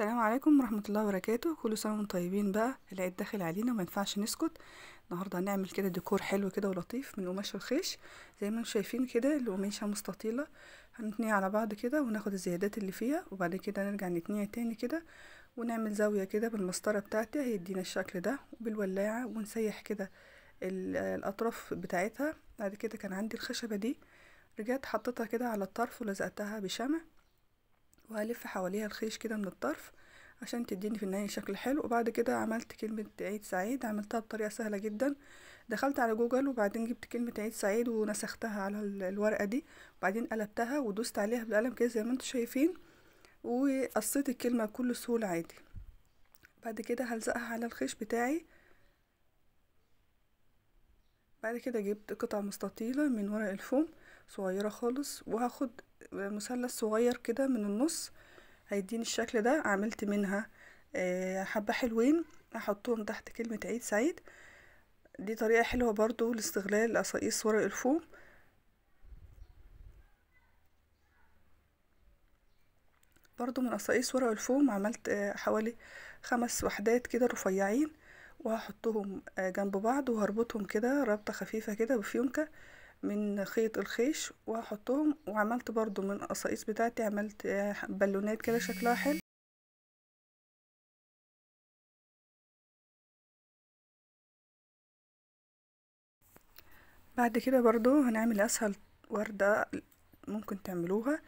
السلام عليكم ورحمة الله وبركاته كل سنة وانتم طيبين بقى العيد داخل علينا وما ينفعش نسكت النهاردة هنعمل كده ديكور حلو كده ولطيف من قماش الخيش زي ما انتم شايفين كده القماشة مستطيلة هنتنيها على بعض كده وناخد الزيادات اللي فيها وبعد كده نرجع نتنيها تاني كده ونعمل زاوية كده بالمسطرة بتاعتي هيدينا الشكل ده وبالولاعة ونسيح كده الأطراف بتاعتها بعد كده كان عندي الخشبة دي رجعت حطيتها كده على الطرف ولزقتها بشمع وهلف حواليها الخيش كده من الطرف عشان تديني في النهاية شكل حلو وبعد كده عملت كلمة عيد سعيد عملتها بطريقة سهلة جدا دخلت على جوجل وبعدين جبت كلمة عيد سعيد ونسختها على الورقة دي وبعدين قلبتها ودوست عليها بالقلم كده زي ما انتم شايفين وقصيت الكلمة بكل سهولة عادي بعد كده هلزقها على الخيش بتاعي بعد كده جبت قطع مستطيلة من ورق الفوم صغيرة خالص وهاخد مثلث صغير كده من النص هيديني الشكل ده عملت منها آه، حبة حلوين احطهم تحت كلمة عيد سعيد دي طريقة حلوة برضو لاستغلال اصائيس ورق الفوم برضو من اصائيس ورق الفوم عملت آه، حوالي خمس وحدات كده رفيعين وهحطهم آه، جنب بعض وهربطهم كده ربطة خفيفة كده بفيونكة من خيط الخيش وهحطهم وعملت برضو من القصائص بتاعتي عملت بالونات كده شكلها حلو بعد كده برضو هنعمل اسهل وردة ممكن تعملوها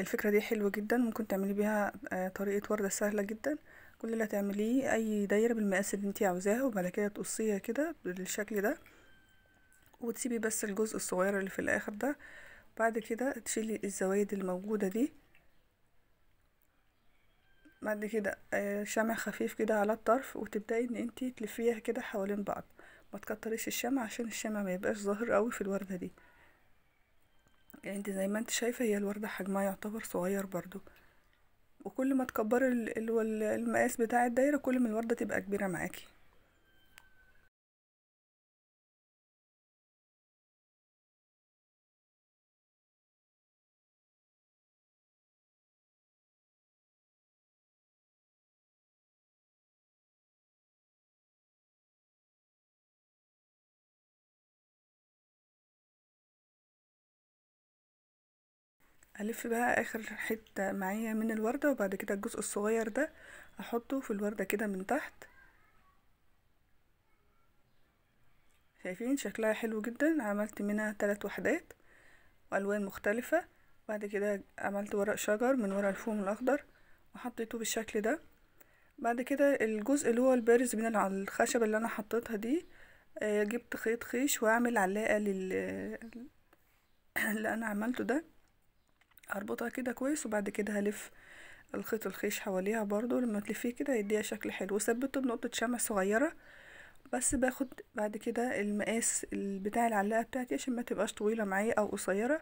الفكرة دي حلوة جدا ممكن تعملي بيها آه، طريقة وردة سهلة جدا كل اللي هتعمليه اي دايرة بالمقاس اللي انتي عاوزاها وبعد كده تقصيها كده بالشكل ده وتسيبي بس الجزء الصغير اللي في الاخر ده بعد كده تشيلي الزوايد الموجودة دي بعد كده آه، شمع خفيف كده على الطرف وتبدأي ان انتي تلفيها كده حوالين بعض ما تكتريش الشمع عشان الشمع ما يبقاش ظاهر قوي في الوردة دي يعني انت زي ما انت شايفة هي الوردة حجمها يعتبر صغير برضو وكل ما تكبري المقاس بتاع الدايرة كل ما الوردة تبقى كبيرة معاكي هلف بقى اخر حتة معايا من الوردة وبعد كده الجزء الصغير ده احطه في الوردة كده من تحت شايفين شكلها حلو جدا عملت منها ثلاث وحدات والوان مختلفة بعد كده عملت ورق شجر من ورق الفوم الاخضر وحطيته بالشكل ده بعد كده الجزء اللي هو البارز من الخشبة اللي انا حطيتها دي آه، جبت خيط خيش واعمل علاقة لل اللي انا عملته ده هربطها كده كويس وبعد كده هلف الخيط الخيش حواليها برضو لما تلفيه كده يديها شكل حلو وثبته بنقطة شمع صغيرة بس باخد بعد كده المقاس بتاع العلاقة بتاعتي عشان ما تبقاش طويلة معايا او قصيرة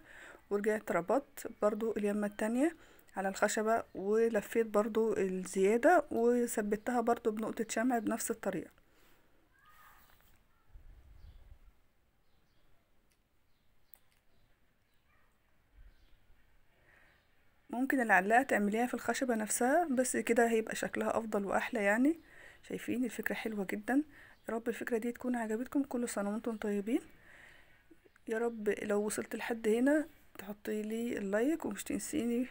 ورجعت ربطت برضو اليمة التانية على الخشبة ولفيت برضو الزيادة وثبتها برضو بنقطة شمع بنفس الطريقة ممكن العلاقة تعمليها في الخشبة نفسها بس كده هيبقى شكلها أفضل وأحلى يعني شايفين الفكرة حلوة جدا يا رب الفكرة دي تكون عجبتكم كل سنة وانتم طيبين يا رب لو وصلت لحد هنا تحطي لي اللايك ومش تنسيني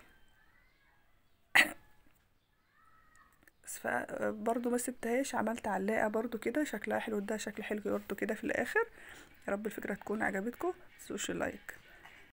برضو ما سبتهاش عملت علاقة برضو كده شكلها حلو ده شكل حلو برضو كده في الآخر يا رب الفكرة تكون عجبتكم متنسوش اللايك